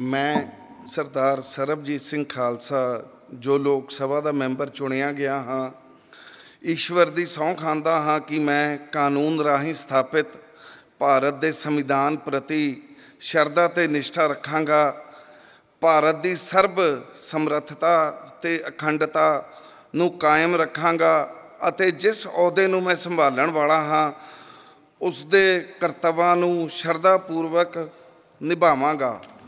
ਮੈਂ ਸਰਦਾਰ ਸਰਬਜੀਤ ਸਿੰਘ ਖਾਲਸਾ ਜੋ ਲੋਕ ਸਭਾ ਦਾ ਮੈਂਬਰ ਚੁਣਿਆ ਗਿਆ ਹਾਂ ਈਸ਼ਵਰ ਦੀ ਸਹੁੰ ਖਾਂਦਾ ਹਾਂ ਕਿ ਮੈਂ ਕਾਨੂੰਨ ਰਾਹੀਂ ਸਥਾਪਿਤ ਭਾਰਤ ਦੇ ਸੰਵਿਧਾਨ ਪ੍ਰਤੀ ਸ਼ਰਧਾ ਤੇ ਨਿਸ਼ਠਾ ਰੱਖਾਂਗਾ ਭਾਰਤ ਦੀ ਸਰਬ ਸਮਰੱਥਤਾ ਤੇ ਅਖੰਡਤਾ ਨੂੰ ਕਾਇਮ ਰੱਖਾਂਗਾ ਅਤੇ ਜਿਸ ਅਹੁਦੇ ਨੂੰ ਮੈਂ ਸੰਭਾਲਣ ਵਾਲਾ ਹਾਂ ਉਸ ਦੇ ਕਰਤਵਾਂ ਨੂੰ ਸ਼ਰਧਾ ਪੂਰਵਕ ਨਿਭਾਵਾਂਗਾ